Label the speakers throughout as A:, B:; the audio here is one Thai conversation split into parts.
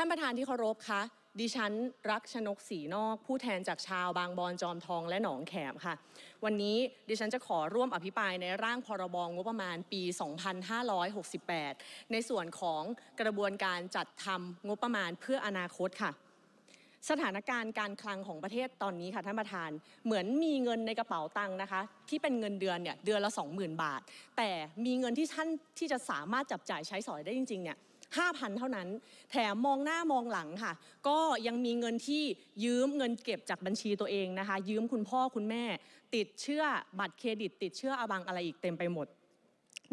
A: ท่านประธานที่เคารพคะดิฉันรักชนกสีนอก ผู้แทนจากชาวบางบอนจอมทองและหนองแขมค่ะ วันนี้ดิฉันจะขอร่วมอภิปรายในร่างพรบงบประมาณปี 2568 ในส่วนของกระบวนการจัดทำงบประมาณเพื่ออนาคตค่ะ สถานการณ์การคลังของประเทศตอนนี้ค่ะท่านประธานเหมือนมีเงินในกระเป๋าตังค์นะคะที่เป็นเงินเดือนเนี่ยเดือนละ 20,000 บาท แต่มีเงินที่ท่านที่จะสามารถจับจ่ายใช้สอยได้จริงๆเนี่ย5,000เท่านั้น แถมมองหน้ามองหลังค่ะ ก็ยังมีเงินที่ยืมเงินเก็บจากบัญชีตัวเองนะคะ ยืมคุณพ่อคุณแม่ ติดเชื่อบัตรเครดิตติดเชื่ออบังอะไรอีกเต็มไปหมด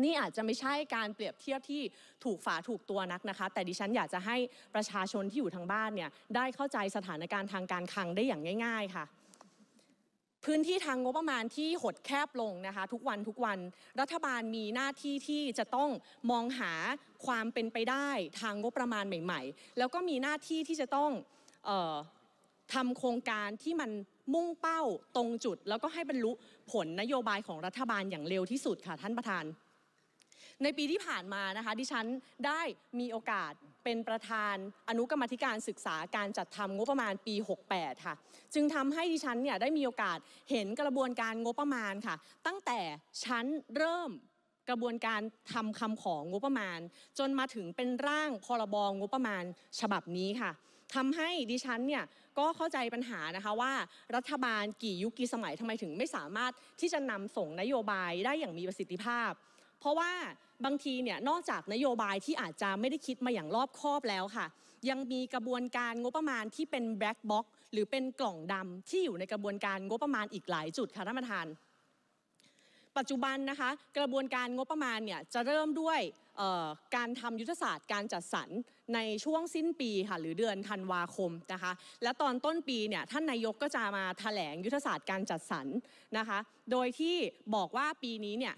A: นี่อาจจะไม่ใช่การเปรียบเทียบที่ถูกฝาถูกตัวนักนะคะ แต่ดิฉันอยากจะให้ประชาชนที่อยู่ทางบ้านเนี่ยได้เข้าใจสถานการณ์ทางการคลังได้อย่างง่าย ๆค่ะพื้นที่ทางงบประมาณที่หดแคบลงนะคะทุกวันทุกวันรัฐบาลมีหน้าที่ที่จะต้องมองหาความเป็นไปได้ทางงบประมาณใหม่ ๆ แล้วก็มีหน้าที่ที่จะต้องออทำโครงการที่มันมุ่งเป้าตรงจุด แล้วก็ให้บรรลุผลนโยบายของรัฐบาลอย่างเร็วที่สุดค่ะท่านประธานในปีที่ผ่านมานะคะ ดิฉันได้มีโอกาสเป็นประธานอนุกรรมธิการศึกษาการจัดทำงบประมาณปี68ค่ะจึงทำให้ดิฉันเนี่ยได้มีโอกาสเห็นกระบวนการงบประมาณค่ะ ตั้งแต่ชั้นเริ่มกระบวนการทำคำของงบประมาณ จนมาถึงเป็นร่างพรบงบประมาณฉบับนี้ค่ะทำให้ดิฉันเนี่ยก็เข้าใจปัญหานะคะว่า รัฐบาลกี่ยุคกี่สมัยทำไมถึงไม่สามารถที่จะนำส่งนโยบายได้อย่างมีประสิทธิภาพราะว่าบางทีเนี่ยนอกจากนโยบายที่อาจจะไม่ได้คิดมาอย่างรอบคอบแล้วค่ะ ยังมีกระบวนการงบประมาณที่เป็นแบล็คบ็อกหรือเป็นกล่องดำที่อยู่ในกระบวนการงบประมาณอีกหลายจุดค่ะท่านประธาน ปัจจุบันนะคะกระบวนการงบประมาณเนี่ยจะเริ่มด้วยการทำยุทธศาสตร์การจัดสรรในช่วงสิ้นปีค่ะหรือเดือนธันวาคมนะคะและตอนต้นปีเนี่ยท่านนายกก็จะมาถแถลงยุทธศาสตร์การจัดสรรนะคะโดยที่บอกว่าปีนี้เนี่ย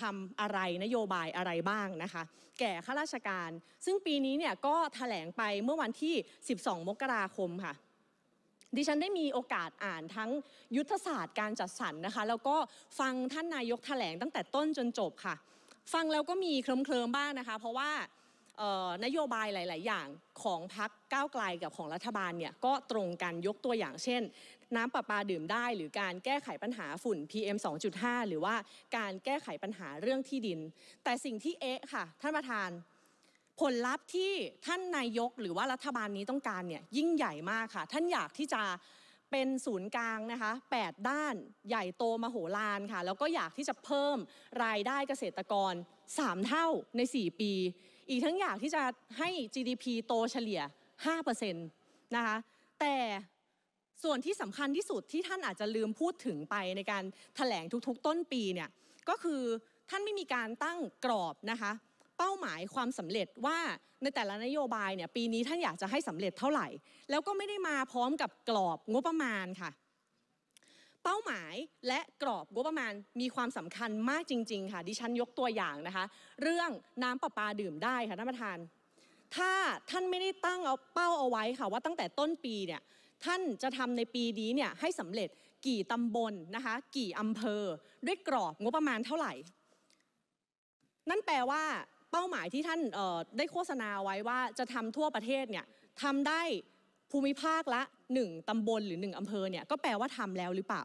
A: ทำอะไรนโยบายอะไรบ้างนะคะ แก่ข้าราชการ ซึ่งปีนี้เนี่ยก็ถแถลงไปเมื่อวันที่ 12 มกราคมค่ะ ดิฉันได้มีโอกาสอ่านทั้งยุทธศาสตร์การจัดสรรนะคะแล้วก็ฟังท่านนายกถแถลงตั้งแต่ต้นจนจบค่ะ ฟังแล้วก็มีเคลิ้มๆบ้างนะคะ เพราะว่านโยบายหลาย ๆ อย่างของพักก้าวไกลกับของรัฐบาลเนี่ยก็ตรงกันยกตัวอย่างเช่น น้ำประปาดื่มได้หรือการแก้ไขปัญหาฝุ่น PM 2.5 หรือว่าการแก้ไขปัญหาเรื่องที่ดิน แต่สิ่งที่เอ๊ะค่ะท่านประธานผลลัพธ์ที่ท่านนายกหรือว่ารัฐบาลนี้ต้องการเนี่ยยิ่งใหญ่มากค่ะ ท่านอยากที่จะเป็นศูนย์กลางนะคะ8ด้าน ใหญ่โตมโหฬารค่ะแล้วก็อยากที่จะเพิ่มรายได้เกษตรกร 3 เท่าใน 4 ปีอีกทั้งอยากที่จะให้ GDP โตเฉลี่ย 5%นะคะ แต่ส่วนที่สำคัญที่สุดที่ท่านอาจจะลืมพูดถึงไปในการถแถลงทุกๆ ต้นปีเนี่ย ก็คือท่านไม่มีการตั้งกรอบนะคะ เป้าหมายความสำเร็จว่าในแต่ละนโยบายเนี่ย ปีนี้ท่านอยากจะให้สำเร็จเท่าไหร่ แล้วก็ไม่ได้มาพร้อมกับกรอบงบประมาณค่ะเป้าหมายและกรอบงบประมาณมีความสำคัญมากจริงๆค่ะดิฉันยกตัวอย่างนะคะเรื่องน้ำประปาดื่มได้ค่ะท่านประธานถ้าท่านไม่ได้ตั้งเอาเป้าเอาไว้ค่ะว่าตั้งแต่ต้นปีเนี่ยท่านจะทำในปีนี้เนี่ยให้สำเร็จกี่ตำบลนะคะกี่อำเภอ ด้วยกรอบงบประมาณเท่าไหร่ นั่นแปลว่าเป้าหมายที่ท่านได้โฆษณาไว้ว่าจะทำทั่วประเทศเนี่ยทำได้ภูมิภาคละ1ตำบลหรือ1อำเภอเนี่ยก็แปลว่าทำแล้วหรือเปล่า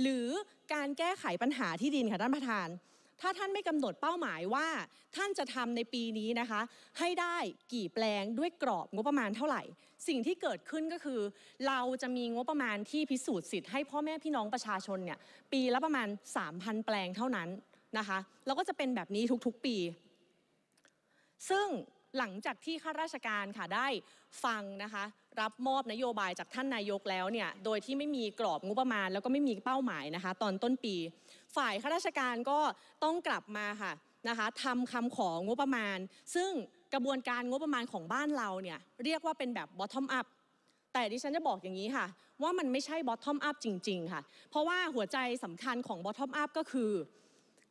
A: หรือการแก้ไขปัญหาที่ดินค่ะท่านประธาน ถ้าท่านไม่กำหนดเป้าหมายว่า ท่านจะทำในปีนี้นะคะให้ได้กี่แปลงด้วยกรอบงบประมาณเท่าไหร่ สิ่งที่เกิดขึ้นก็คือ เราจะมีงบประมาณที่พิสูจน์สิทธิ์ให้พ่อแม่พี่น้องประชาชนเนี่ยปีละประมาณ3,000แปลงเท่านั้นนะคะแล้วก็จะเป็นแบบนี้ทุกๆปี ซึ่งหลังจากที่ข้าราชการค่ะได้ฟังนะคะรับมอบนโยบายจากท่านนายกแล้วเนี่ยโดยที่ไม่มีกรอบงบประมาณแล้วก็ไม่มีเป้าหมายนะคะตอนต้นปี ฝ่ายข้าราชการก็ต้องกลับมาค่ะนะคะทำคำของบประมาณ ซึ่งกระบวนการงบประมาณของบ้านเราเนี่ยเรียกว่าเป็นแบบ bottom up แต่ดิฉันจะบอกอย่างนี้ค่ะว่ามันไม่ใช่ bottom up จริง ๆ ค่ะ เพราะว่าหัวใจสำคัญของ bottom up ก็คือ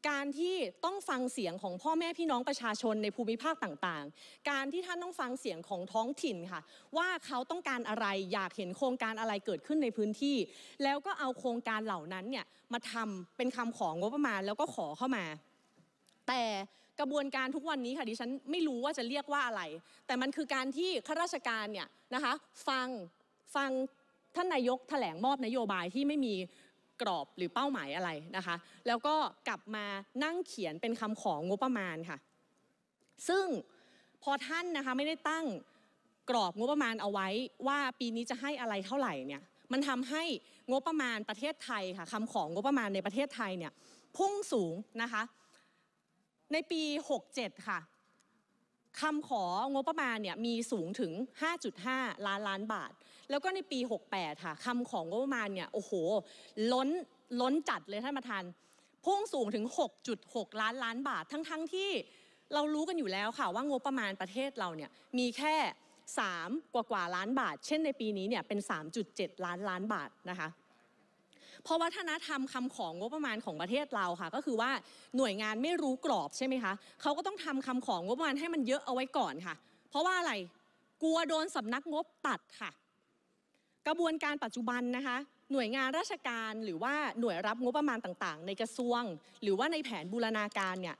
A: การที่ต้องฟังเสียงของพ่อแม่พี่น้องประชาชนในภูมิภาคต่าง ๆ การที่ท่านต้องฟังเสียงของท้องถิ่นค่ะว่าเขาต้องการอะไรอยากเห็นโครงการอะไรเกิดขึ้นในพื้นที่ แล้วก็เอาโครงการเหล่านั้นเนี่ยมาทำเป็นคำของงบประมาณแล้วก็ขอเข้ามา แต่กระบวนการทุกวันนี้ค่ะดิฉันไม่รู้ว่าจะเรียกว่าอะไร แต่มันคือการที่ข้าราชการเนี่ยนะคะฟังฟังท่านนายกถแถลงมอบนโยบายที่ไม่มีกรอบหรือเป้าหมายอะไรนะคะ แล้วก็กลับมานั่งเขียนเป็นคำของงบประมาณค่ะ ซึ่งพอท่านนะคะไม่ได้ตั้งกรอบงบประมาณเอาไว้ว่าปีนี้จะให้อะไรเท่าไหร่เนี่ย มันทำให้งบประมาณประเทศไทยค่ะคำของงบประมาณในประเทศไทยเนี่ยพุ่งสูงนะคะ ในปี 67 ค่ะคำของบประมาณเนี่ยมีสูงถึง 5.5 ล้านล้านบาท แล้วก็ในปี 68 ค่ะคำของงบประมาณเนี่ยโอ้โหล้นล้นจัดเลยท่านประธานพุ่งสูงถึง 6.6 ล้านล้านบาท ทั้งทั้งที่ เรารู้กันอยู่แล้วค่ะว่างบประมาณประเทศเราเนี่ยมีแค่ 3 กว่ากว่าล้านบาท เช่นในปีนี้เนี่ยเป็น 3.7 ล้านล้านบาทนะคะเพราะวัฒนธรรมคำของงบประมาณของประเทศเราค่ะ ก็คือว่าหน่วยงานไม่รู้กรอบใช่ไหมคะเขาก็ต้องทำคำของงบประมาณให้มันเยอะเอาไว้ก่อนค่ะ เพราะว่าอะไรกลัวโดนสำนักงบตัดค่ะ กระบวนการปัจจุบันนะคะ หน่วยงานราชการหรือว่าหน่วยรับงบประมาณต่างๆ ในกระทรวง หรือว่าในแผนบูรณาการเนี่ย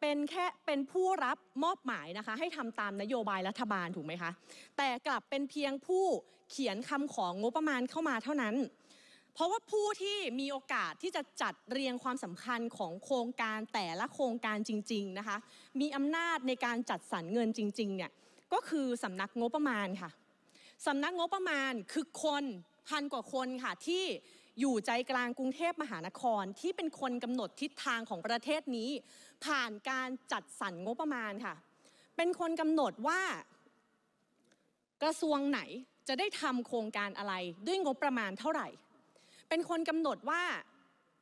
A: เป็นแค่เป็นผู้รับมอบหมายนะคะ ให้ทำตามนโยบายรัฐบาลถูกไหมคะแต่กลับเป็นเพียงผู้เขียนคำของงบประมาณเข้ามาเท่านั้นเพราะว่าผู้ที่มีโอกาสที่จะจัดเรียงความสำคัญของโครงการแต่ละโครงการจริงๆนะคะมีอำนาจในการจัดสรรเงินจริงๆเนี่ยก็คือสำนักงบประมาณค่ะสำนักงบประมาณคือคนพันกว่าคนค่ะที่อยู่ใจกลางกรุงเทพมหานครที่เป็นคนกำหนดทิศทางของประเทศนี้ ผ่านการจัดสรรงบประมาณค่ะเป็นคนกำหนดว่า กระทรวงไหนจะได้ทำโครงการอะไรด้วยงบประมาณเท่าไหร่เป็นคนกำหนดว่า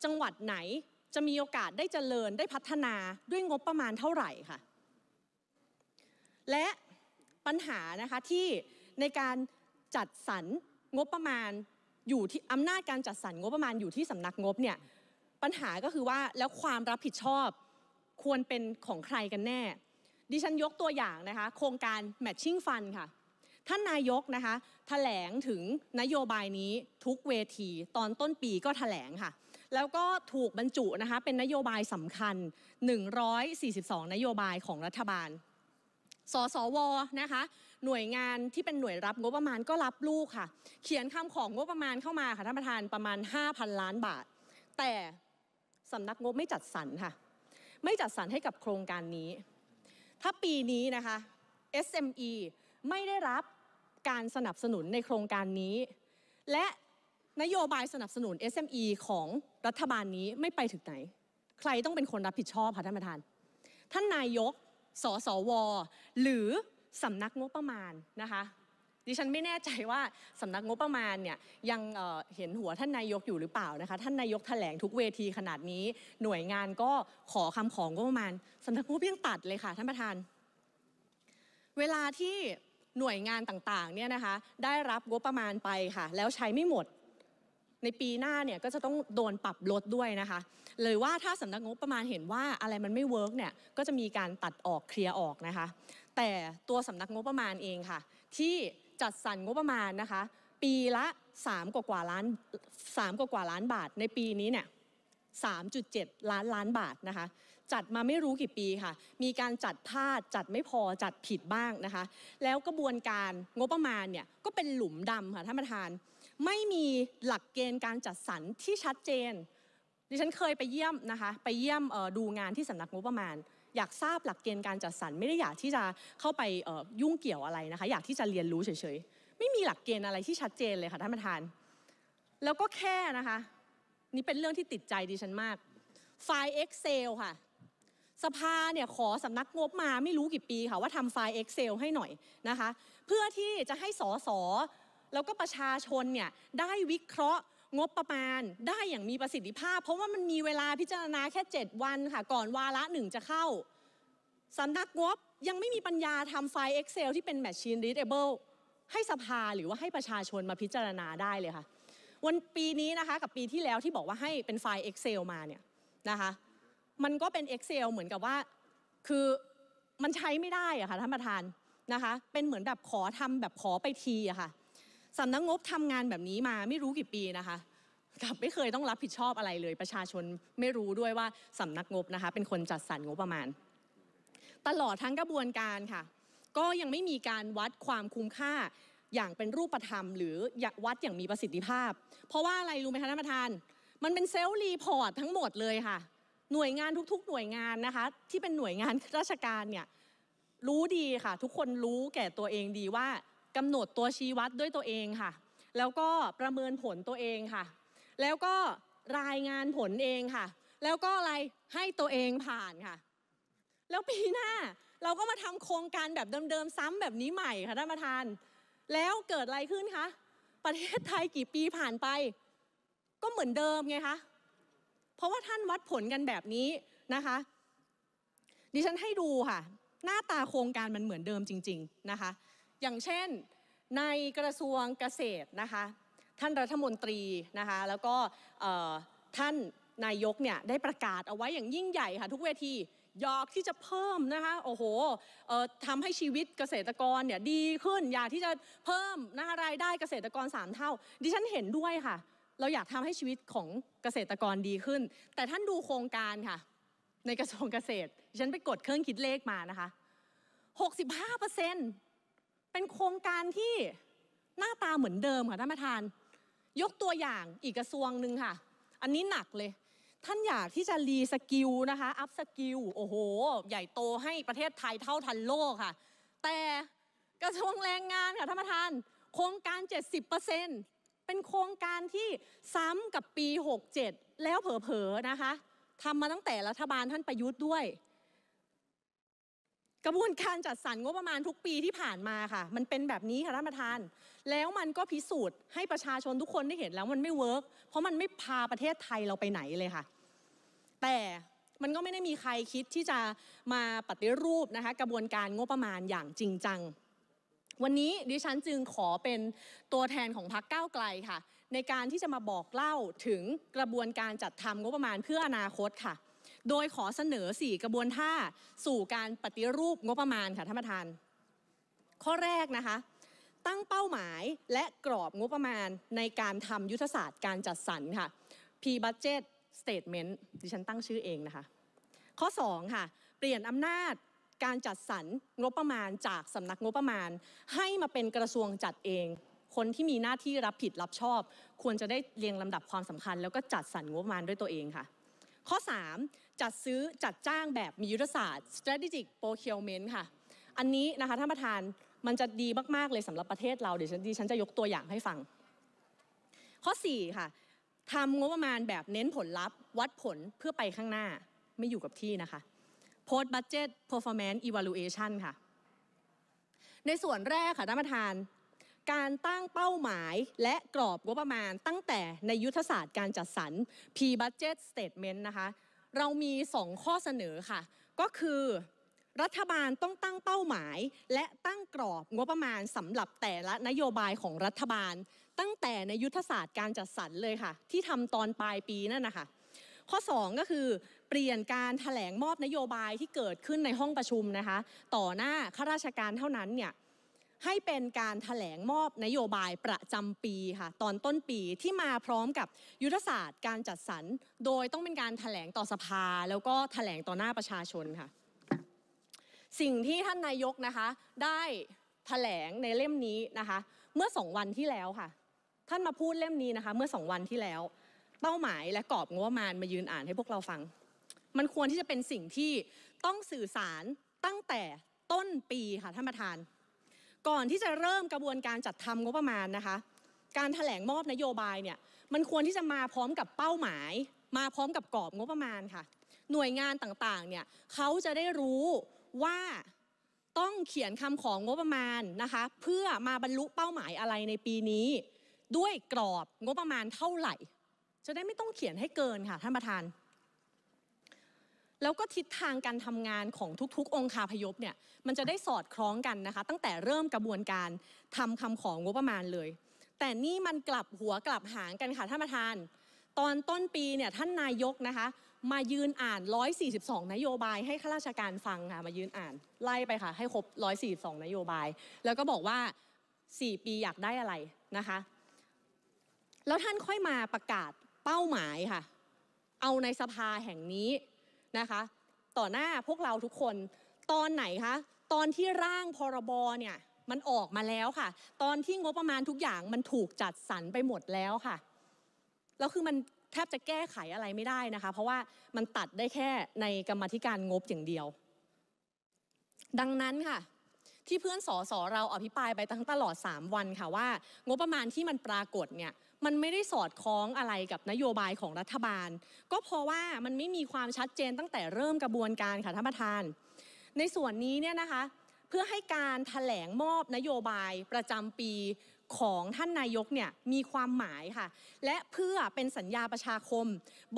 A: จังหวัดไหนจะมีโอกาสได้เจริญได้พัฒนาด้วยงบประมาณเท่าไหร่ค่ะและปัญหานะคะที่ในการจัดสรรงบประมาณอยู่ที่อำนาจการจัดสรรงบประมาณอยู่ที่สำนักงบเนี่ยปัญหาก็คือว่าแล้วความรับผิดชอบควรเป็นของใครกันแน่ ดิฉันยกตัวอย่างนะคะ โครงการ Matching Fund ค่ะท่านนายกนะคะถแถลงถึงนโยบายนี้ทุกเวที ตอนต้นปีก็ถแถลงค่ะ แล้วก็ถูกบรรจุนะคะเป็นนโยบายสำคัญ 142 นโยบายของรัฐบาลสสวนะคะหน่วยงานที่เป็นหน่วยรับงบประมาณก็รับลูกค่ะ เขียนคำของงบประมาณเข้ามาค่ะท่านประธานประมาณ 5,000 ล้านบาท แต่สำนักงบไม่จัดสรรค่ะไม่จัดสรรให้กับโครงการนี้ ถ้าปีนี้นะคะ SME ไม่ได้รับการสนับสนุนในโครงการนี้ และนโยบายสนับสนุน SME ของรัฐบาลนี้ไม่ไปถึงไหน ใครต้องเป็นคนรับผิดชอบคะท่านประธาน ท่านนายกสสวหรือสำนักงบประมาณนะคะ ดิฉันไม่แน่ใจว่าสำนักงบประมาณเนี่ยยังเเห็นหัวท่านนายกอยู่หรือเปล่านะคะท่านนายกถแถลงทุกเวทีขนาดนี้ หน่วยงานก็ขอคำของงบประมาณสำนักงบยังตัดเลยค่ะท่านประธาน เวลาที่หน่วยงานต่างๆ เนี่ยนะคะได้รับงบประมาณไปค่ะ แล้วใช้ไม่หมด ในปีหน้าเนี่ยก็จะต้องโดนปรับลดด้วยนะคะเลยว่าถ้าสำนักงบประมาณเห็นว่าอะไรมันไม่เวิร์กเนี่ยก็จะมีการตัดออกเคลียร์ออกนะคะ แต่ตัวสำนักงบประมาณเองค่ะ ที่จัดสรรงบประมาณนะคะ ปีละ 3 กว่ากว่าล้าน3กว่ากว่าล้านบาทในปีนี้เนี่ย3.7 ล้านล้านบาทนะคะจัดมาไม่รู้กี่ปีค่ะ มีการจัดพลาดจัดไม่พอจัดผิดบ้างนะคะ แล้วกระบวนการงบประมาณเนี่ยก็เป็นหลุมดำค่ะท่านประธาน ไม่มีหลักเกณฑ์การจัดสรรที่ชัดเจน ดิฉันเคยไปเยี่ยมนะคะ ไปเยี่ยมดูงานที่สำนักงบประมาณ อยากทราบหลักเกณฑ์การจัดสรรไม่ได้อยากที่จะเข้าไปยุ่งเกี่ยวอะไรนะคะ อยากที่จะเรียนรู้เฉยๆไม่มีหลักเกณฑ์อะไรที่ชัดเจนเลยค่ะท่านประธาน แล้วก็แค่นะคะนี่เป็นเรื่องที่ติดใจดิฉันมากไฟล์ Excel ค่ะสภาเนี่ยขอสำนักงบมาไม่รู้กี่ปีค่ะว่าทำไฟล์ Excel ให้หน่อยนะคะ เพื่อที่จะให้สส แล้วก็ประชาชนเนี่ยได้วิเคราะห์ งบประมาณได้อย่างมีประสิทธิภาพเพราะว่ามันมีเวลาพิจารณาแค่ 7 วันค่ะ ก่อนวาระหนึ่งจะเข้าสำนักงบยังไม่มีปัญญาทำไฟล์ Excel ที่เป็น Machine Readable ให้สภาหรือว่าให้ประชาชนมาพิจารณาได้เลยค่ะ วันปีนี้นะคะกับปีที่แล้วที่บอกว่าให้เป็นไฟล์ Excel มาเนี่ยนะคะมันก็เป็น Excel เหมือนกับว่า คือมันใช้ไม่ได้อะค่ะท่านประธานนะคะ เป็นเหมือนแบบขอทำแบบขอไปทีอะค่ะสำนักงบทำงานแบบนี้มาไม่รู้กี่ปีนะคะกับไม่เคยต้องรับผิดชอบอะไรเลย ประชาชนไม่รู้ด้วยว่าสำนักงบนะคะ เป็นคนจัดสรรงบประมาณ ตลอดทั้งกระบวนการค่ะ ก็ยังไม่มีการวัดความคุ้มค่า อย่างเป็นรูปธรรม หรือวัดอย่างมีประสิทธิภาพ เพราะว่าอะไรรู้ไหมคะท่านประธาน มันเป็นเซลล์รีพอร์ตทั้งหมดเลยค่ะหน่วยงานทุก ๆหน่วยงานนะคะ ที่เป็นหน่วยงานราชการเนี่ยรู้ดีค่ะ ทุกคนรู้แก่ตัวเองดีว่า กำหนดตัวชี้วัดด้วยตัวเองค่ะ แล้วก็ประเมินผลตัวเองค่ะ แล้วก็รายงานผลเองค่ะ แล้วก็อะไรให้ตัวเองผ่านค่ะ แล้วปีหน้า เราก็มาทำโครงการแบบเดิมๆซ้ำแบบนี้ใหม่ค่ะท่านประธานแล้วเกิดอะไรขึ้นคะประเทศไทยกี่ปีผ่านไป ก็เหมือนเดิมไงคะเพราะว่าท่านวัดผลกันแบบนี้นะคะดิฉันให้ดูค่ะหน้าตาโครงการมันเหมือนเดิมจริงๆนะคะอย่างเช่นในกระทรวงเกษตรนะคะท่านรัฐมนตรีนะคะแล้วก็ท่านนายกเนี่ยได้ประกาศเอาไว้อย่างยิ่งใหญ่ค่ะทุกเวทียอกที่จะเพิ่มนะคะโอ้โหทำให้ชีวิตเกษตรกรเนี่ยดีขึ้นอยากที่จะเพิ่มนะคะรายได้เกษตรกร3เท่า ดิฉันเห็นด้วยค่ะเราอยากทำให้ชีวิตของเกษตรกรดีขึ้น แต่ท่านดูโครงการค่ะ ในกระทรวงเกษตรฉันไปกดเครื่องคิดเลขมานะคะ 65%เปอร์เซ็นโครงการที่หน้าตาเหมือนเดิมค่ะท่านประธาน ยกตัวอย่างอีกกระทรวงหนึ่งค่ะ อันนี้หนักเลย ท่านอยากที่จะรีสกิลนะคะอัพสกิลโอ้โห ใหญ่โตให้ประเทศไทยเท่าทันโลกค่ะ แต่กระทรวงแรงงานค่ะท่านประธาน โครงการ70%เเป็นโครงการที่ซ้ำกับปี 67 แล้วเผลอๆนะคะทำมาตั้งแต่รัฐบาลท่านประยุทธ์ด้วย กระบวนการจัดสรรงบประมาณทุกปีที่ผ่านมาค่ะ มันเป็นแบบนี้ค่ะท่านประธาน แล้วมันก็พิสูจน์ให้ประชาชนทุกคนได้เห็นแล้วมันไม่เวิร์กเพราะมันไม่พาประเทศไทยเราไปไหนเลยค่ะแต่มันก็ไม่ได้มีใครคิดที่จะมาปฏิรูปนะคะกระบวนการงบประมาณอย่างจริงจังวันนี้ดิฉันจึงขอเป็นตัวแทนของพรรคก้าวไกลค่ะในการที่จะมาบอกเล่าถึงกระบวนการจัดทำงบประมาณเพื่ออนาคตค่ะโดยขอเสนอ4กระบวนท่าสู่การปฏิรูปงบประมาณค่ะท่านประธานข้อแรกนะคะตั้งเป้าหมายและกรอบงบประมาณในการทำยุทธศาสตร์การจัดสรรค่ะ P budget statement ดิฉันตั้งชื่อเองนะคะข้อ2ค่ะเปลี่ยนอำนาจการจัดสรรงบประมาณจากสำนักงบประมาณ ให้มาเป็นกระทรวงจัดเอง คนที่มีหน้าที่รับผิดรับชอบ ควรจะได้เรียงลำดับความสำคัญ แล้วก็จัดสรรงบประมาณด้วยตัวเองค่ะ ข้อ 3 จัดซื้อจัดจ้างแบบมียุทธศาสตร์ strategic procurement ค่ะ อันนี้นะคะท่านประธานมันจะดีมากๆเลยสำหรับประเทศเราเดี๋ยวฉันดิฉันจะยกตัวอย่างให้ฟัง ข้อ4ค่ะทำงบประมาณแบบเน้นผลลัพธ์ วัดผลเพื่อไปข้างหน้าไม่อยู่กับที่นะคะ Post Budget Performance Evaluation ค่ะในส่วนแรกค่ะท่านประธาน การตั้งเป้าหมายและกรอบงบประมาณตั้งแต่ในยุทธศาสตร์การจัดสรร P Budget Statement นะคะเรามี 2 ข้อเสนอค่ะ ก็คือ รัฐบาลต้องตั้งเป้าหมาย และตั้งกรอบงบประมาณสำหรับแต่ละนโยบายของรัฐบาล ตั้งแต่ในยุทธศาสตร์การจัดสรรเลยค่ะที่ทำตอนปลายปีนั่นนะคะข้อ2ก็คือเปลี่ยนการถแถลงมอบนโยบายที่เกิดขึ้นในห้องประชุมนะคะต่อหน้าข้าราชการเท่านั้นเนี่ยให้เป็นการถแถลงมอบนโยบายประจำปีค่ะตอนต้นปีที่มาพร้อมกับยุทธศาสตร์ การจัดสรรโดยต้องเป็นการถแถลงต่อสภา แล้วก็ถแถลงต่อหน้าประชาชนค่ะสิ่งที่ท่านนายกนะคะได้ถแถลงในเล่มนี้นะคะเมื่อสองวันที่แล้วค่ะท่านมาพูดเล่มนี้นะคะเมื่อสองวันที่แล้วเป้าหมายและกรอบงบประมาณมายืนอ่านให้พวกเราฟัง มันควรที่จะเป็นสิ่งที่ต้องสื่อสารตั้งแต่ต้นปีค่ะท่านประธาน ก่อนที่จะเริ่มกระบวนการจัดทำงบประมาณนะคะ การถแถลงมอบนโยบายเนี่ยมันควรที่จะมาพร้อมกับเป้าหมาย มาพร้อมกับกรอบงบประมาณค่ะ หน่วยงานต่างๆ เนี่ยเขาจะได้รู้ว่าต้องเขียนคำของงบประมาณนะคะเพื่อมาบรรลุเป้าหมายอะไรในปีนี้ด้วยกรอบงบประมาณเท่าไหร่จะได้ไม่ต้องเขียนให้เกินค่ะท่านประธาน แล้วก็ทิศทางการทำงานของทุกๆ องค์คาพยพเนี่ย มันจะได้สอดคล้องกันนะคะ ตั้งแต่เริ่มกระบวนการทำคำของงบประมาณเลย แต่นี่มันกลับหัวกลับหางกันค่ะท่านประธาน ตอนต้นปีเนี่ยท่านนายกนะคะมายืนอ่าน 142 นโยบาย ให้ข้าราชการฟังค่ะมายืนอ่านไล่ไปค่ะให้ครบ142 นโยบาย แล้วก็บอกว่า 4 ปีอยากได้อะไรนะคะ แล้วท่านค่อยมาประกาศเป้าหมายค่ะ เอาในสภาแห่งนี้นะคะ ต่อหน้าพวกเราทุกคน ตอนไหนคะ ตอนที่ร่างพรบเนี่ย มันออกมาแล้วค่ะ ตอนที่งบประมาณทุกอย่างมันถูกจัดสรรไปหมดแล้วค่ะ แล้วคือมันแทบจะแก้ไขอะไรไม่ได้นะคะ เพราะว่ามันตัดได้แค่ในกรรมธิการงบอย่างเดียว ดังนั้นค่ะ ที่เพื่อนสอสอเราอภิปรายไปตั้งตลอด 3 วันค่ะว่า งบประมาณที่มันปรากฏเนี่ยมันไม่ได้สอดคล้องอะไรกับนโยบายของรัฐบาล ก็เพราะว่ามันไม่มีความชัดเจนตั้งแต่เริ่มกระบวนการค่ะท่านประธาน ในส่วนนี้เนี่ยนะคะ เพื่อให้การถแถลงมอบนโยบายประจำปีของท่านนายกเนี่ยมีความหมายค่ะและเพื่อเป็นสัญญาประชาคม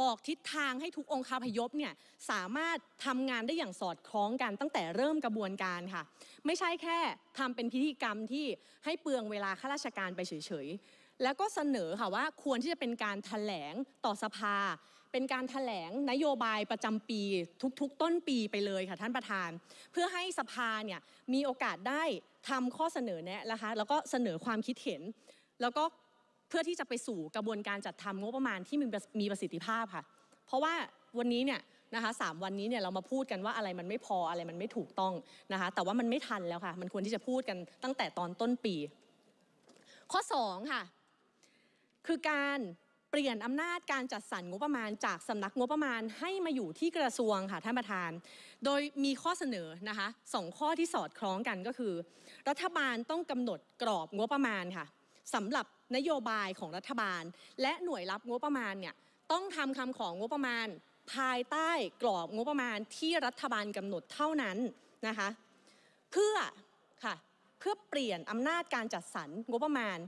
A: บอกทิศทางให้ทุกองค์คาพยพเนี่ยสามารถทำงานได้อย่างสอดคล้องกันตั้งแต่เริ่มกระบวนการค่ะ ไม่ใช่แค่ทำเป็นพิธีกรรมที่ให้เปลืองเวลาข้าราชการไปเฉยแล้วก็เสนอค่ะว่าควรที่จะเป็นการถแถลงต่อสภา เป็นการถแถลงนโยบายประจำปี ทุก ๆ ต้นปีไปเลยค่ะ ท่านประธาน เพื่อให้สภาเนี่ยมีโอกาสได้ทำข้อเสนอแนะนะคะ แล้วก็เสนอความคิดเห็น แล้วก็เพื่อที่จะไปสู่กระบวนการจัดทำงบประมาณที่มีประสิทธิภาพค่ะ เพราะว่าวันนี้เนี่ยนะคะสามวันนี้เนี่ยเรามาพูดกันว่าอะไรมันไม่พออะไรมันไม่ถูกต้องนะคะ แต่ว่ามันไม่ทันแล้วค่ะ มันควรที่จะพูดกันตั้งแต่ตอนต้นปี ข้อ2ค่ะคือการเปลี่ยนอำนาจการจัดสรรงบประมาณ จากสำนักงบประมาณให้มาอยู่ที่กระทรวงค่ะท่านประธาน โดยมีข้อเสนอนะคะสองข้อที่สอดคล้องกันก็คือ รัฐบาลต้องกำหนดกรอบงบประมาณค่ะสำหรับนโยบายของรัฐบาล และหน่วยรับงบประมาณเนี่ยต้องทำคำของงบประมาณ ภายใต้กรอบงบประมาณที่รัฐบาลกำหนดเท่านั้นนะคะเพื่อค่ะเพื่อเปลี่ยนอำนาจการจัดสรรงบประมาณ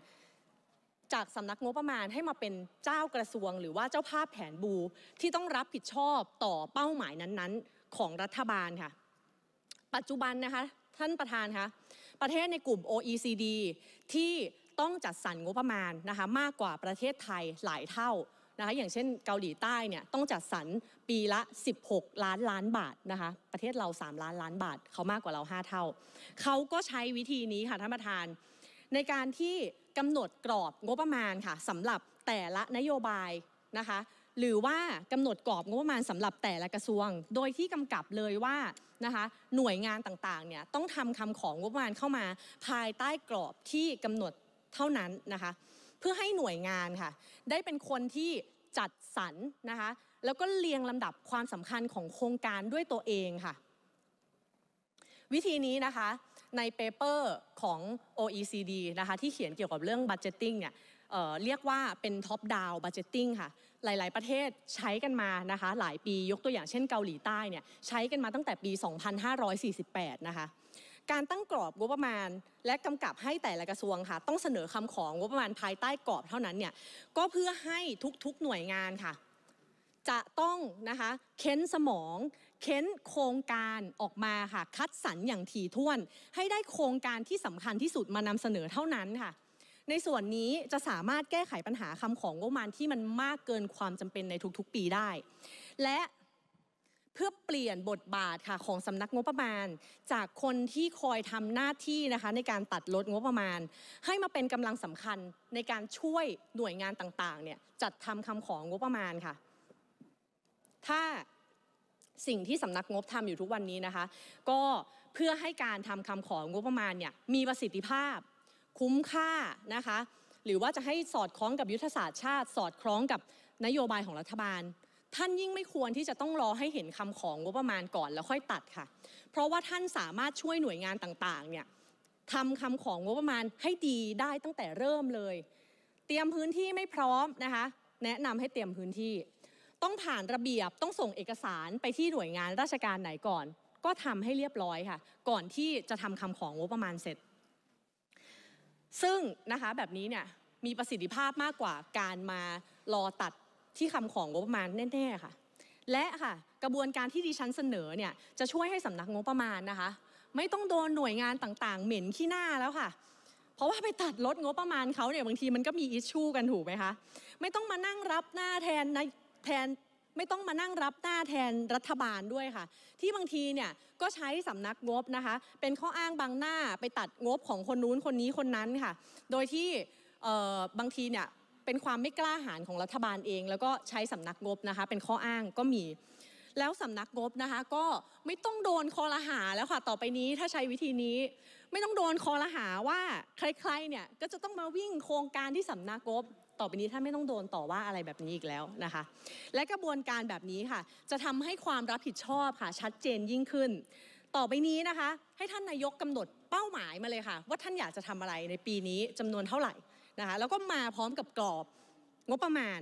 A: จากสำนักงบประมาณให้มาเป็นเจ้ากระทรวง หรือว่าเจ้าภาพแผนบูที่ต้องรับผิดชอบต่อเป้าหมายนั้นๆของรัฐบาลค่ะปัจจุบันนะคะท่านประธานคะประเทศในกลุ่ม OECD ที่ต้องจัดสรรงบประมาณนะคะมากกว่าประเทศไทยหลายเท่านะคะอย่างเช่นเกาหลีใต้เนี่ยต้องจัดสรรปีละ 16 ล้านล้านบาทนะคะประเทศเรา 3 ล้านล้านบาทเขามากกว่าเรา 5 เท่าเขาก็ใช้วิธีนี้ค่ะท่านประธานในการที่กำหนดกรอบงบประมาณค่ะสำหรับแต่ละนโยบายนะคะ หรือว่ากำหนดกรอบงบประมาณสำหรับแต่ละกระทรวง โดยที่กำกับเลยว่านะคะหน่วยงานต่างๆเนี่ยต้องทำคำของงบประมาณเข้ามา ภายใต้กรอบที่กำหนดเท่านั้นนะคะ เพื่อให้หน่วยงานค่ะ ได้เป็นคนที่จัดสรรนะคะ แล้วก็เรียงลำดับความสำคัญของโครงการด้วยตัวเองค่ะ วิธีนี้นะคะในเปเปอร์ของ OECD นะคะที่เขียนเกี่ยวกับเรื่อง budgeting เนี่ยเเรียกว่าเป็น top down budgeting ค่ะ หลายๆประเทศใช้กันมานะคะหลายปียกตัวอย่างเช่นเกาหลีใต้เนี่ยใช้กันมาตั้งแต่ปี 2548 นะคะ การตั้งกรอบงบประมาณ และกำกับให้แต่ละกระทรวงค่ะต้องเสนอคำของงบประมาณภายใต้กรอบเท่านั้นเนี่ยก็เพื่อให้ทุกๆหน่วยงานค่ะจะต้องนะคะเค้นสมองเค้นโครงการออกมาค่ะคัดสรรอย่างถี่ถ้วน ให้ได้โครงการที่สำคัญที่สุดมานำเสนอเท่านั้นค่ะ ในส่วนนี้จะสามารถแก้ไขปัญหาคำของงบประมาณที่มันมากเกินความจำเป็นในทุกๆปีได้ และเพื่อเปลี่ยนบทบาทค่ะของสำนักงบประมาณ จากคนที่คอยทำหน้าที่นะคะในการตัดลดงบประมาณ ให้มาเป็นกำลังสำคัญในการช่วยหน่วยงานต่างๆเนี่ยจัดทำคำของงบประมาณค่ะ ถ้าสิ่งที่สำนักงบทำอยู่ทุกวันนี้นะคะ ก็เพื่อให้การทำคำของงบประมาณเนี่ยมีประสิทธิภาพ คุ้มค่านะคะหรือว่าจะให้สอดคล้องกับยุทธศาสตร์ชาติสอดคล้องกับนโยบายของรัฐบาล ท่านยิ่งไม่ควรที่จะต้องรอให้เห็นคำของงบประมาณก่อน แล้วค่อยตัดค่ะ เพราะว่าท่านสามารถช่วยหน่วยงานต่างๆเนี่ยทำคำของงบประมาณให้ดีได้ตั้งแต่เริ่มเลย เตรียมพื้นที่ไม่พร้อมนะคะ แนะนำให้เตรียมพื้นที่ต้องผ่านระเบียบต้องส่งเอกสารไปที่หน่วยงานราชการไหนก่อน ก็ทำให้เรียบร้อยค่ะ ก่อนที่จะทำคำของงบประมาณเสร็จ ซึ่งนะคะแบบนี้เนี่ยมีประสิทธิภาพมากกว่าการมารอตัดที่คำของงบประมาณแน่ๆค่ะและค่ะกระบวนการที่ดิฉันเสนอเนี่ยจะช่วยให้สำนักงบประมาณนะคะ ไม่ต้องโดนหน่วยงานต่างๆ เหม็นขี้หน้าแล้วค่ะ เพราะว่าไปตัดลดงบประมาณเขาเนี่ยบางทีมันก็มีอิชชูกันถูกไหมคะไม่ต้องมานั่งรับหน้าแทนนแทนไม่ต้องมานั่งรับหน้าแทนรัฐบาลด้วยค่ะ ที่บางทีเนี่ยก็ใช้สานักงบนะคะเป็นข้ออ้างบางหน้าไปตัดงบของคนนู้นคนนี้คนนั้นค่ะโดยที่บางทีเนี่ยเป็นความไม่กล้าหาญของรัฐบาลเอง แล้วก็ใช้สานักงบนะคะเป็นข้ออ้างก็มี แล้วสานักงบนะคะก็ไม่ต้องโดนคอรหาแล้วค่ะต่อไปนี้ถ้าใช้วิธีนี้ ไม่ต้องโดนคอรหาว่าใครๆ เนี่ยก็จะต้องมาวิ่งโครงการที่สานักงบต่อไปนี้ท่านไม่ต้องโดนต่อว่าอะไรแบบนี้อีกแล้วนะคะ และกระบวนการแบบนี้ค่ะ จะทำให้ความรับผิดชอบค่ะชัดเจนยิ่งขึ้น ต่อไปนี้นะคะให้ท่านนายกกำหนดเป้าหมายมาเลยค่ะ ว่าท่านอยากจะทำอะไรในปีนี้จำนวนเท่าไหร่นะคะแล้วก็มาพร้อมกับกรอบงบประมาณ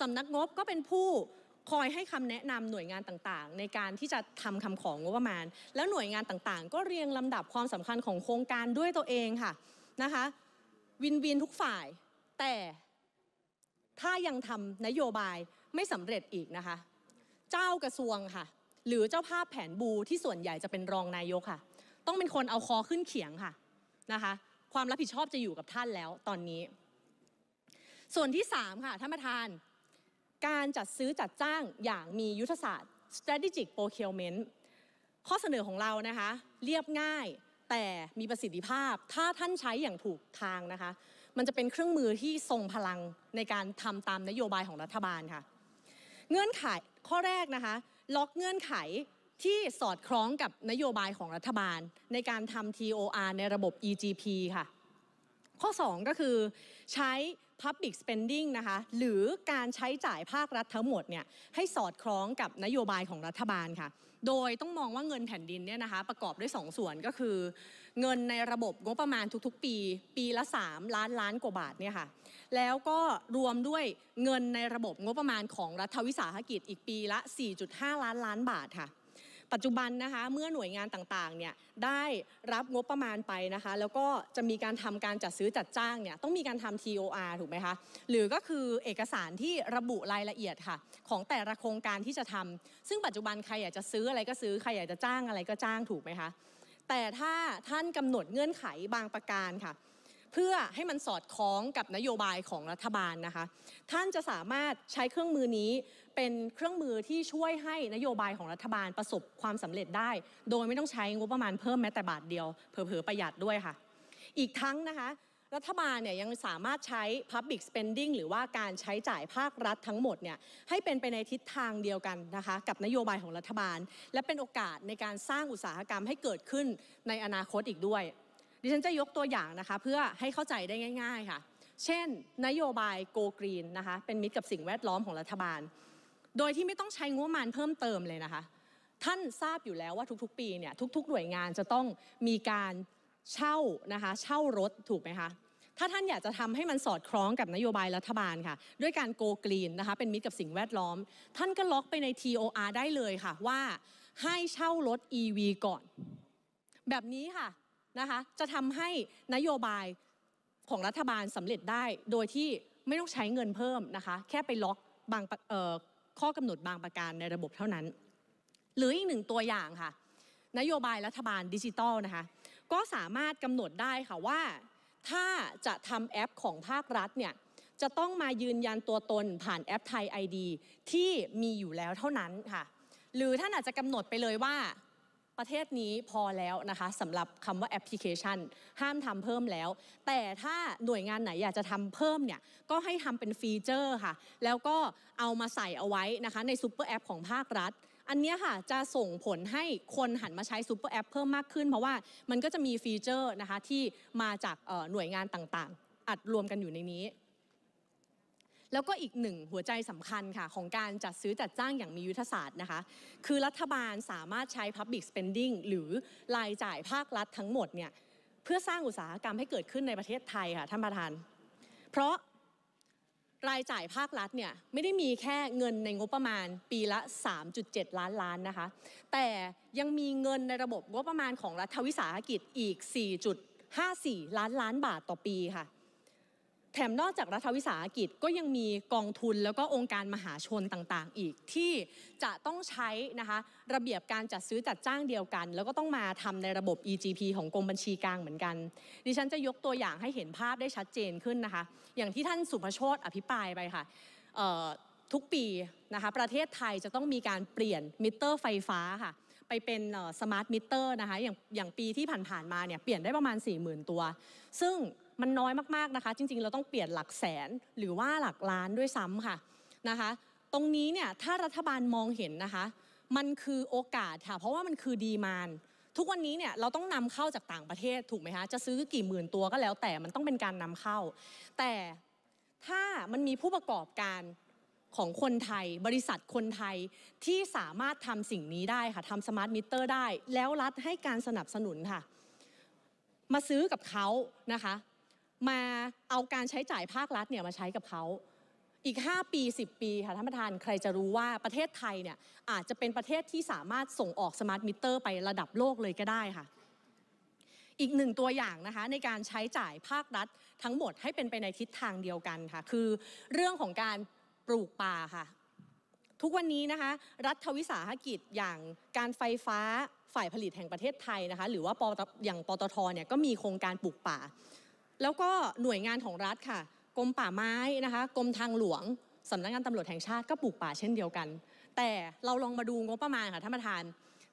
A: สำนักงบก็เป็นผู้คอยให้คำแนะนำหน่วยงานต่าง ๆ ในการที่จะทำคำของงบประมาณ แล้วหน่วยงานต่าง ๆ ก็เรียงลำดับความสำคัญของโครงการด้วยตัวเองค่ะนะคะวินวินทุกฝ่ายแต่ถ้ายังทำนโยบายไม่สำเร็จอีกนะคะ เจ้ากระทรวงค่ะ หรือเจ้าภาพแผนบูที่ส่วนใหญ่จะเป็นรองนายกค่ะ ต้องเป็นคนเอาคอขึ้นเขียงค่ะนะคะ ความรับผิดชอบจะอยู่กับท่านแล้วตอนนี้ ส่วนที่3ค่ะท่านประธาน การจัดซื้อจัดจ้างอย่างมียุทธศาสตร์ strategic procurement ข้อเสนอของเรานะคะ เรียบง่ายแต่มีประสิทธิภาพถ้าท่านใช้อย่างถูกทางนะคะมันจะเป็นเครื่องมือที่ทรงพลังในการทำตามนโยบายของรัฐบาลค่ะ เงื่อนไขข้อแรกนะคะล็อกเงื่อนไขที่สอดคล้องกับนโยบายของรัฐบาลในการทำ TOR ในระบบ EGP ค่ะข้อ 2 ก็คือใช้ Public Spending นะคะหรือการใช้จ่ายภาครัฐทั้งหมดเนี่ยให้สอดคล้องกับนโยบายของรัฐบาลค่ะโดยต้องมองว่าเงินแผ่นดินเนี่ยนะคะประกอบด้วย 2 ส่วนก็คือ เงินในระบบงบประมาณทุกๆ ปี ปีละ 3 ล้านล้านกว่าบาทเนี่ยค่ะแล้วก็รวมด้วยเงินในระบบงบประมาณของรัฐวิสาหกิจอีกปีละ 4.5 ล้านล้านบาทค่ะปัจจุบันนะคะเมื่อหน่วยงานต่างๆเนี่ยได้รับงบประมาณไปนะคะแล้วก็จะมีการทำการจัดซื้อจัดจ้างเนี่ยต้องมีการทำ TOR ถูกไหมคะหรือก็คือเอกสารที่ระบุรายละเอียดค่ะของแต่ละโครงการที่จะทำ ซึ่งปัจจุบันใครอยากจะซื้ออะไรก็ซื้อใครอยากจะจ้างอะไรก็จ้างถูกไหมคะแต่ถ้าท่านกำหนดเงื่อนไขบางประการค่ะ เพื่อให้มันสอดคล้องกับนโยบายของรัฐบาลนะคะ ท่านจะสามารถใช้เครื่องมือนี้เป็นเครื่องมือที่ช่วยให้นโยบายของรัฐบาลประสบความสำเร็จได้ โดยไม่ต้องใช้งบประมาณเพิ่มแม้แต่บาทเดียว เผลอๆประหยัดด้วยค่ะอีกทั้งนะคะรัฐบาลเนี่ยยังสามารถใช้ Public Spending หรือว่าการใช้จ่ายภาครัฐทั้งหมดเนี่ยให้เป็นไปในทิศทางเดียวกันนะคะกับนโยบายของรัฐบาล และเป็นโอกาสในการสร้างอุตสาหกรรมให้เกิดขึ้นในอนาคตอีกด้วย ดิฉันจะยกตัวอย่างนะคะเพื่อให้เข้าใจได้ง่ายๆค่ะเช่น นโยบายโก r รีนนะคะเป็นมิตรกับสิ่งแวดล้อมของรัฐบาลโดยที่ไม่ต้องใช้งบประมาณเพิ่มเติมเลยนะคะ ท่านทราบอยู่แล้วว่าทุกๆ ปีเนี่ยทุก ๆหน่วยงานจะต้องมีการเช่านะคะเช่ารถถูกไหมคะถ้าท่านอยากจะทำให้มันสอดคล้องกับนโยบายรัฐบาลค่ะด้วยการโกกรีนนะคะเป็นมิตรกับสิ่งแวดล้อมท่านก็ล็อกไปใน TOR ได้เลยค่ะว่าให้เช่ารถ EV ก่อน แบบนี้ค่ะนะคะจะทำให้นโยบายของรัฐบาลสำเร็จได้ โดยที่ไม่ต้องใช้เงินเพิ่มนะคะ แค่ไปล็อกบางข้อกำหนดบางประการในระบบเท่านั้น หรืออีกหนึ่งตัวอย่างค่ะ นโยบายรัฐบาลดิจิตอลนะคะ ก็สามารถกำหนดได้ค่ะว่า ถ้าจะทำแอปของภาครัฐเนี่ย จะต้องมายืนยันตัวตนผ่านแอปไทย ID ที่มีอยู่แล้วเท่านั้นค่ะ หรือท่านอาจจะกำหนดไปเลยว่าประเทศนี้พอแล้วนะคะสำหรับคำว่าแอปพลิเคชัน ห้ามทำเพิ่มแล้ว แต่ถ้าหน่วยงานไหนอยากจะทำเพิ่มเนี่ยก็ให้ทำเป็นฟีเจอร์ค่ะ แล้วก็เอามาใส่เอาไว้นะคะในซูเปอร์แอปของภาครัฐ อันนี้ค่ะจะส่งผลให้คนหันมาใช้ซูเปอร์แอปเพิ่มมากขึ้น เพราะว่ามันก็จะมีฟีเจอร์นะคะที่มาจากหน่วยงานต่างๆ อัดรวมกันอยู่ในนี้แล้วก็อีกหนึ่งหัวใจสำคัญค่ะของการจัดซื้อจัดจ้างอย่างมียุทธศาสตร์นะคะคือรัฐบาลสามารถใช้ Public Spending หรือรายจ่ายภาครัฐทั้งหมดเนี่ยเพื่อสร้างอุตสาหกรรมให้เกิดขึ้นในประเทศไทยค่ะท่านประธาน เพราะรายจ่ายภาครัฐเนี่ยไม่ได้มีแค่เงินในงบประมาณปีละ 3.7 ล้านล้านนะคะแต่ยังมีเงินในระบบงบประมาณของรัฐวิสาหกิจอีก 4.54 ล้านล้านบาทต่อปีค่ะแถมนอกจากรัฐวิสาหกิจก็ยังมีกองทุนแล้วก็องค์การมหาชนต่างๆอีก ที่จะต้องใช้นะคะระเบียบการจัดซื้อจัดจ้างเดียวกัน แล้วก็ต้องมาทำในระบบ EGP ของกรมบัญชีกลางเหมือนกัน ดิฉันจะยกตัวอย่างให้เห็นภาพได้ชัดเจนขึ้นนะคะอย่างที่ท่านสุภโชตอภิปรายไปค่ะทุกปีนะคะประเทศไทยจะต้องมีการเปลี่ยนมิเตอร์ไฟฟ้าค่ะไปเป็นสมาร์ทมิเตอร์นะคะอย่างอย่างปีที่ผ่านๆมาเนี่ยเปลี่ยนได้ประมาณ 40,000 ตัว ซึ่งมันน้อยมากๆนะคะ จริง ๆ เราต้องเปลี่ยนหลักแสนหรือว่าหลักล้านด้วยซ้ำค่ะนะคะ ตรงนี้เนี่ยถ้ารัฐบาลมองเห็นนะคะ มันคือโอกาสค่ะ เพราะว่ามันคือดีมานทุกวันนี้เนี่ยเราต้องนำเข้าจากต่างประเทศถูกไหมคะจะซื้อกี่หมื่นตัวก็แล้วแต่มันต้องเป็นการนำเข้า แต่ถ้ามันมีผู้ประกอบการของคนไทย บริษัทคนไทยที่สามารถทำสิ่งนี้ได้ค่ะทำสมาร์ทมิเตอร์ได้แล้วรัฐให้การสนับสนุนค่ะ มาซื้อกับเขานะคะมาเอาการใช้จ่ายภาครัฐเนี่ยมาใช้กับเขาอีก 5 ปี 10 ปีค่ะท่านประธานใครจะรู้ว่าประเทศไทยเนี่ยอาจจะเป็นประเทศที่สามารถส่งออกสมาร์ทมิเตอร์ไประดับโลกเลยก็ได้ค่ะอีกหนึ่งตัวอย่างนะคะในการใช้จ่ายภาครัฐทั้งหมดให้เป็นไปในทิศทางเดียวกันค่ะคือเรื่องของการปลูกป่าค่ะทุกวันนี้นะคะรัฐวิสาหกิจอย่างการไฟฟ้าฝ่ายผลิตแห่งประเทศไทยนะคะหรือว่าอย่างปตทเนี่ยก็มีโครงการปลูกป่าแล้วก็หน่วยงานของรัฐค่ะกรมป่าไม้นะคะกรมทางหลวงสำนักงานตำรวจแห่งชาติก็ปลูกป่าเช่นเดียวกัน แต่เราลองมาดูงบประมาณค่ะท่านประธาน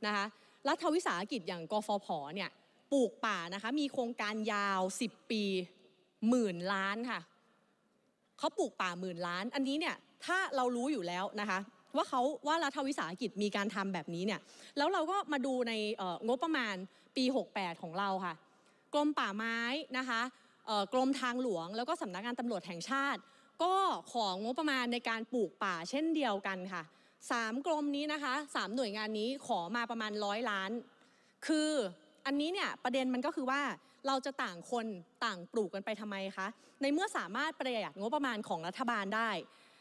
A: นะคะ รัฐวิสาหกิจอย่างกฟผเนี่ย ปลูกป่านะคะ มีโครงการยาว 10 ปีหมื่นล้านค่ะเขาปลูกป่าหมื่นล้าน อันนี้เนี่ยถ้าเรารู้อยู่แล้วนะคะ ว่าเขาว่ารัฐวิสาหกิจมีการทำแบบนี้เนี่ยแล้วเราก็มาดูในงบประมาณปี 68 ของเราค่ะกรมป่าไม้นะคะกรมทางหลวงแล้วก็สำนักงานตำรวจแห่งชาติ ก็ของงบประมาณในการปลูกป่าเช่นเดียวกันค่ะสามกรมนี้นะคะสามหน่วยงานนี้ขอมาประมาณร้อยล้านคืออันนี้เนี่ยประเด็นมันก็คือว่าเราจะต่างคนต่างปลูกกันไปทำไมคะในเมื่อสามารถประหยัดงบประมาณของรัฐบาลได้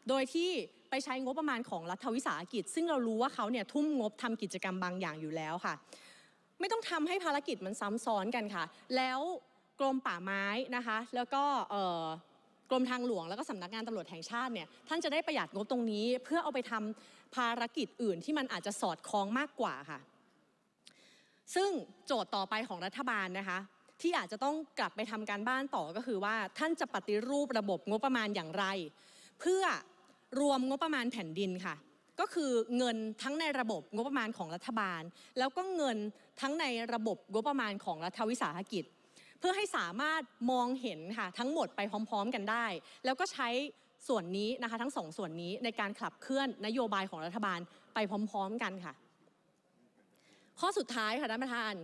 A: โดยที่ไปใช้งบประมาณของรัฐวิสาหกิจ ซึ่งเรารู้ว่าเขาเนี่ยทุ่มงบทำกิจกรรมบางอย่างอยู่แล้วค่ะ ไม่ต้องทำให้ภารกิจมันซ้ำซ้อนกันค่ะ แล้วกรมป่าไม้นะคะแล้วก็กรมทางหลวงแล้วก็สำนักงานตำรวจแห่งชาติเนี่ยท่านจะได้ประหยัดงบตรงนี้ เพื่อเอาไปทำภารกิจอื่นที่มันอาจจะสอดคล้องมากกว่าค่ะซึ่งโจทย์ต่อไปของรัฐบาลนะคะที่อาจจะต้องกลับไปทำการบ้านต่อก็คือ ว่าท่านจะปฏิรูประบบงบประมาณอย่างไร เพื่อรวมงบประมาณแผ่นดินค่ะก็คือเงินทั้งในระบบงบประมาณของรัฐบาล แล้วก็เงินทั้งในระบบงบประมาณของรัฐวิสาหกิจเพื่อให้สามารถมองเห็นค่ะทั้งหมดไปพร้อมๆ กันได้ แล้วก็ใช้ส่วนนี้นะคะ ทั้งสองส่วนนี้ในการขับเคลื่อนนโยบายของรัฐบาล ไปพร้อมๆกันค่ะ ข้อสุดท้ายค่ะท่านประธาน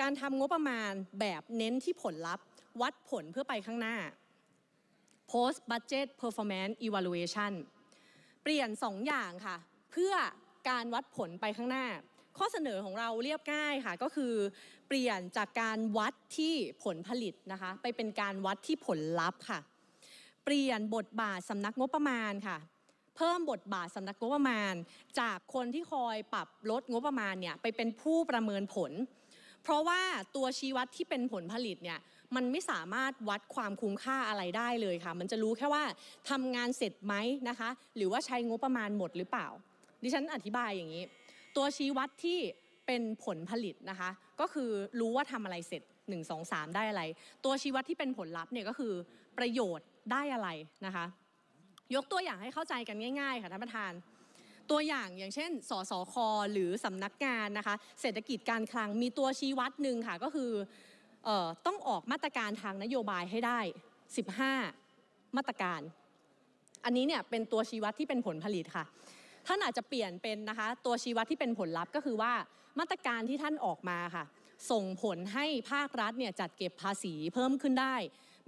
A: การทำงบประมาณแบบเน้นที่ผลลัพธ์วัดผลเพื่อไปข้างหน้า post budget performance evaluation เปลี่ยน2ออย่างค่ะ เพื่อการวัดผลไปข้างหน้าข้อเสนอของเราเรียบง่ายค่ะก็คือ เปลี่ยนจากการวัดที่ผลผลิตนะคะ ไปเป็นการวัดที่ผลลัพธ์ค่ะ เปลี่ยนบทบาทสำนักงบประมาณค่ะ เพิ่มบทบาทสำนักงบประมาณจากคนที่คอยปรับลดงบประมาณเนี่ยไปเป็นผู้ประเมินผล เพราะว่าตัวชี้วัดที่เป็นผลผลิตเนี่ยมันไม่สามารถวัดความคุ้มค่าอะไรได้เลยค่ะ มันจะรู้แค่ว่าทำงานเสร็จไหมนะคะ หรือว่าใช้งบประมาณหมดหรือเปล่า ดิฉันอธิบายอย่างนี้ตัวชี้วัดที่เป็นผลผลิตนะคะก็คือรู้ว่าทำอะไรเสร็จ 1 2 3 ได้อะไร ตัวชี้วัดที่เป็นผลลัพธ์เนี่ยก็คือประโยชน์ได้อะไรนะคะ ยกตัวอย่างให้เข้าใจกันง่ายๆค่ะท่านประธาน ตัวอย่างอย่างเช่น สสคหรือสำนักงานนะคะเศรษฐกิจการคลังมีตัวชี้วัดหนึ่งค่ะก็คือออต้องออกมาตรการทางนโยบายให้ได้15มาตรการอันนี้เนี่ยเป็นตัวชี้วัดที่เป็นผลผลิตค่ะท่านอาจจะเปลี่ยนเป็นนะคะตัวชี้วัดที่เป็นผลลัพธ์ก็คือว่ามาตรการที่ท่านออกมาค่ะส่งผลให้ภาครัฐเนี่ยจัดเก็บภาษีเพิ่มขึ้นได้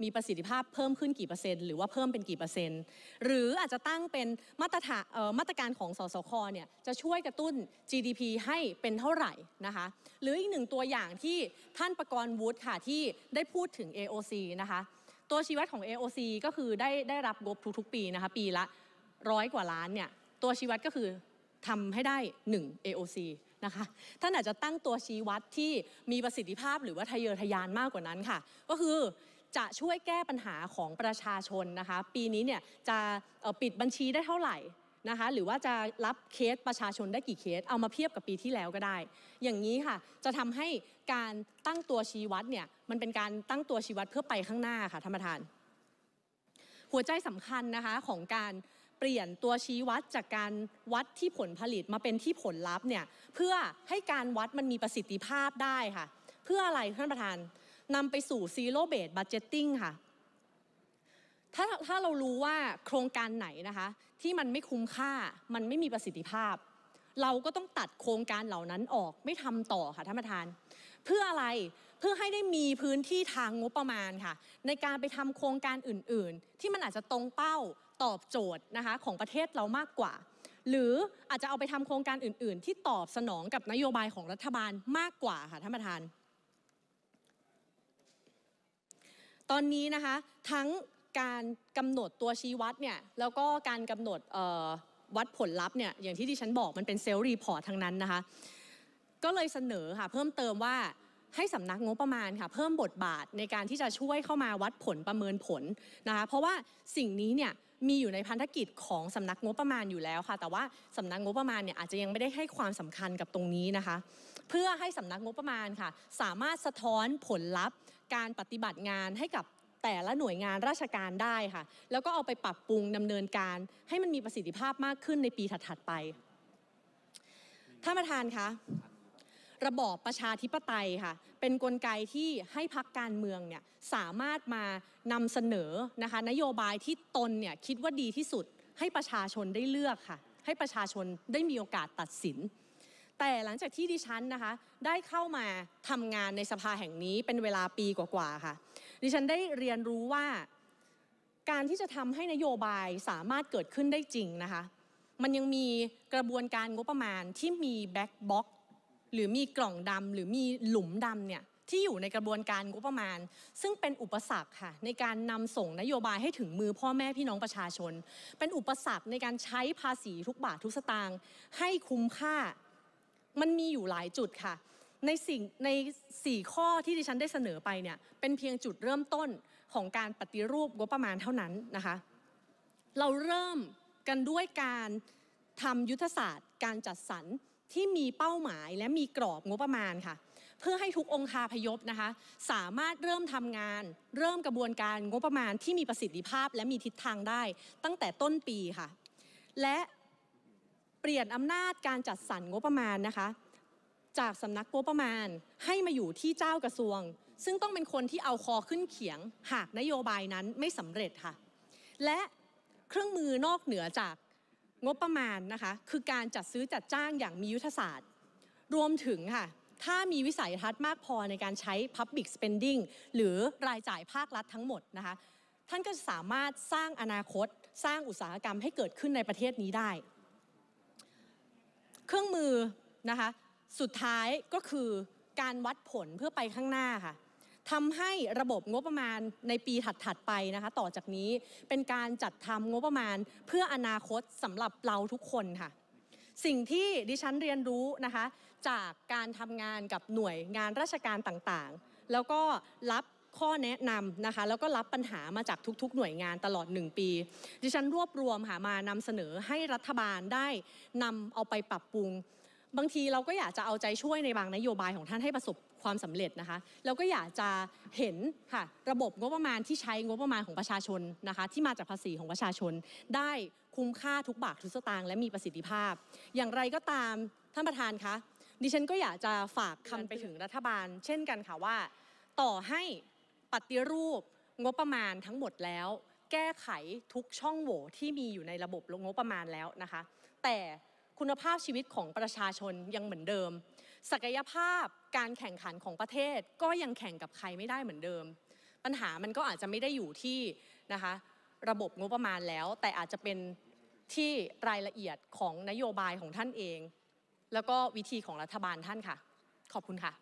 A: มีประสิทธิภาพเพิ่มขึ้นกี่เปอร์เซ็นต์หรือว่าเพิ่มเป็นกี่เปอร์เซ็นต์หรืออาจจะตั้งเป็นมาตรฐานมาตรการของสสคเนี่ยจะช่วยกระตุ้น GDP ให้เป็นเท่าไหร่นะคะหรืออีกหนึ่งตัวอย่างที่ท่านประกรณ์วุฒิค่ะที่ได้พูดถึง AOC นะคะตัวชีวัดของ AOC ก็คือได้ได้รับงบทุกๆ ปีนะคะปีละร้อยกว่าล้านเนี่ยตัวชี้วัดก็คือทำให้ได้ 1 AOC นะคะท่านอาจจะตั้งตัวชี้วัดที่มีประสิทธิภาพ หรือว่าทะเยอทะยานมากกว่านั้นค่ะ ก็คือจะช่วยแก้ปัญหาของประชาชนนะคะปีนี้เนี่ยจะปิดบัญชีได้เท่าไหร่นะคะหรือว่าจะรับเคสประชาชนได้กี่เคสเอามาเทียบกับปีที่แล้วก็ได้ อย่างนี้ค่ะจะทำให้การตั้งตัวชี้วัดเนี่ยมันเป็นการตั้งตัวชี้วัดเพื่อไปข้างหน้าค่ะท่านประธาน หัวใจสำคัญนะคะของการเปลี่ยนตัวชี้วัดจากการวัดที่ผลผลิตมาเป็นที่ผลลัพธ์เนี่ยเพื่อให้การวัดมันมีประสิทธิภาพได้ค่ะ เพื่ออะไรท่านประธานนำไปสู่ซีโร่เบสบัจเจตติ้งค่ะถ้าถ้าเรารู้ว่าโครงการไหนนะคะที่มันไม่คุ้มค่ามันไม่มีประสิทธิภาพ เราก็ต้องตัดโครงการเหล่านั้นออกไม่ทำต่อค่ะท่านประธาน เพื่ออะไรเพื่อให้ได้มีพื้นที่ทางงบประมาณค่ะ ในการไปทำโครงการอื่น ๆ ที่มันอาจจะตรงเป้าตอบโจทย์นะคะของประเทศเรามากกว่า หรืออาจจะเอาไปทำโครงการอื่นๆ ที่ตอบสนองกับนโยบายของรัฐบาลมากกว่าค่ะท่านประธาน ตอนนี้นะคะทั้งการกำหนดตัวชี้วัดเนี่ยแล้วก็การกำหนดวัดผลลัพธ์เนี่ยอย่างที่ดิฉันบอกมันเป็นเซลล์รีพอร์ตทั้งนั้นนะคะก็เลยเสนอค่ะเพิ่มเติมว่าให้สำนักงบประมาณค่ะเพิ่มบทบาทในการที่จะช่วยเข้ามาวัดผลประเมินผลนะคะเพราะว่าสิ่งนี้เนี่ยมีอยู่ในพันธกิจของสำนักงบประมาณอยู่แล้วค่ะ แต่ว่าสำนักงบประมาณเนี่ยอาจจะยังไม่ได้ให้ความสำคัญกับตรงนี้นะคะ เพื่อให้สำนักงบประมาณค่ะ สามารถสะท้อนผลลัพธ์ การปฏิบัติงานให้กับแต่ละหน่วยงานราชการได้ค่ะ แล้วก็เอาไปปรับปรุงดำเนินการ ให้มันมีประสิทธิภาพมากขึ้นในปีถัดๆไปท่านประธานคะระบอบประชาธิปไตยค่ะเป็นนกลไกที่ให้พักการเมืองเนี่ยสามารถมานำเสนอนะคะนโยบายที่ตนเนี่ยคิดว่าดีที่สุดให้ประชาชนได้เลือกค่ะให้ประชาชนได้มีโอกาสตัดสิน แต่หลังจากที่ดิฉันนะคะได้เข้ามาทำงานในสภาแห่งนี้เป็นเวลาปีกว่าๆค่ะดิฉันได้เรียนรู้ว่า การที่จะทำให้นโยบายสามารถเกิดขึ้นได้จริงนะคะมันยังมีกระบวนการงบประมาณที่มีแบ็กบ็อกหรือมีกล่องดำหรือมีหลุมดำเนี่ยที่อยู่ในกระบวนการงบประมาณ ซึ่งเป็นอุปสรรคค่ะในการนำส่งนโยบายให้ถึงมือพ่อแม่พี่น้องประชาชน เป็นอุปสรรคในการใช้ภาษีทุกบาททุกสตางค์ให้คุ้มค่า มันมีอยู่หลายจุดค่ะ ในสิ่งใน4ข้อที่ดิฉันได้เสนอไปเนี่ยเป็นเพียงจุดเริ่มต้นของการปฏิรูปงบประมาณเท่านั้นนะคะเราเริ่มกันด้วยการทำยุทธศาสตร์ การจัดสรรที่มีเป้าหมายและมีกรอบงบประมาณค่ะ เพื่อให้ทุกองคาพยพนะคะ สามารถเริ่มทำงาน เริ่มกระบวนการงบประมาณที่มีประสิทธิภาพและมีทิศทางได้ ตั้งแต่ต้นปีค่ะ และเปลี่ยนอำนาจการจัดสรรงบประมาณนะคะ จากสำนักงบประมาณให้มาอยู่ที่เจ้ากระทรวง ซึ่งต้องเป็นคนที่เอาคอขึ้นเขียงหากนโยบายนั้นไม่สำเร็จค่ะและเครื่องมือนอกเหนือจากงบประมาณนะคะคือการจัดซื้อจัดจ้างอย่างมียุทธศาสตร์ รวมถึงค่ะถ้ามีวิสัยทัศน์มากพอในการใช้ Public Spending หรือรายจ่ายภาครัฐทั้งหมดนะคะท่านก็สามารถสร้างอนาคตสร้างอุตสาหกรรมให้เกิดขึ้นในประเทศนี้ได้ เครื่องมือนะคะสุดท้ายก็คือการวัดผลเพื่อไปข้างหน้าค่ะทำให้ระบบงบประมาณในปีถัดๆไปนะคะต่อจากนี้เป็นการจัดทำงบประมาณเพื่ออนาคตสำหรับเราทุกคนค่ะสิ่งที่ดิฉันเรียนรู้นะคะจากการทำงานกับหน่วยงานราชการต่างๆ แล้วก็รับข้อแนะนำนะคะแล้วก็รับปัญหามาจากทุก ๆ หน่วยงานตลอด1ปี ดิฉันรวบรวมหามานำเสนอให้รัฐบาลได้นำเอาไปปรับปรุง บางทีเราก็อยากจะเอาใจช่วยในบางนโยบายของท่านให้ประสบความสำเร็จนะคะ เราก็อยากจะเห็นค่ะระบบงบประมาณที่ใช้งบประมาณของประชาชนนะคะที่มาจากภาษีของประชาชน ได้คุ้มค่าทุกบาททุกสตางค์และมีประสิทธิภาพ อย่างไรก็ตามท่านประธานคะดิฉัน ก็อยากจะฝากคำไปถึงรัฐบาล เช่นกันค่ะว่า ต่อให้ปฏิรูปงบประมาณทั้งหมดแล้ว แก้ไขทุกช่องโหว่ที่มีอยู่ในระบบงบประมาณแล้วนะคะ แต่คุณภาพชีวิตของประชาชนยังเหมือนเดิมศักยภาพการแข่งขันของประเทศก็ยังแข่งกับใครไม่ได้เหมือนเดิม ปัญหามันก็อาจจะไม่ได้อยู่ที่นะคะระบบงบประมาณแล้วแต่อาจจะเป็นที่รายละเอียดของนโยบายของท่านเอง แล้วก็วิธีของรัฐบาลท่านค่ะ ขอบคุณค่ะ